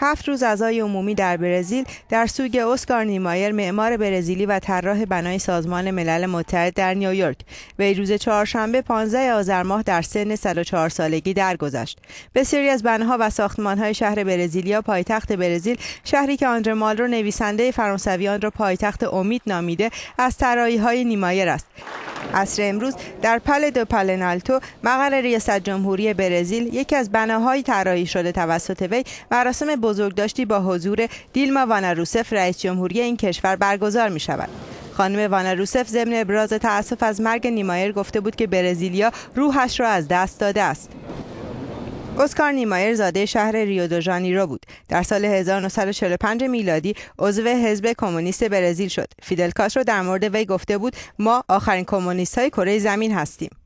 هفت روز ازای عمومی در برزیل در سوگ اسکار نیمایر معمار برزیلی و طراح بنای سازمان ملل متحد در نیویورک وی روز چهارشنبه 15 آذر ماه در سن 104 سالگی درگذشت بسیاری از بناها و ساختمانهای شهر برزیلیا پایتخت برزیل شهری که آندره مالرو نویسنده فرانسوی را پایتخت امید نامیده از طراحی‌های نیمایر است عصر امروز در پل دو پلنالتو مقر ریاست جمهوری برزیل یکی از بناهای طراحی شده توسط وی مراسم بزرگداشتی با حضور دیلما واناروسف رئیس جمهوری این کشور برگزار می شود. خانم وانا روسف ضمن ابراز تاسف از مرگ نیمایر گفته بود که برزیلیا روحش را از دست داده است. اسکار نیمایر زاده شهر ریو دو ژانیرو بود. در سال 1945 میلادی عضو حزب کمونیست برزیل شد. فیدل کاسترو در مورد وی گفته بود ما آخرین کمونیست های کره زمین هستیم.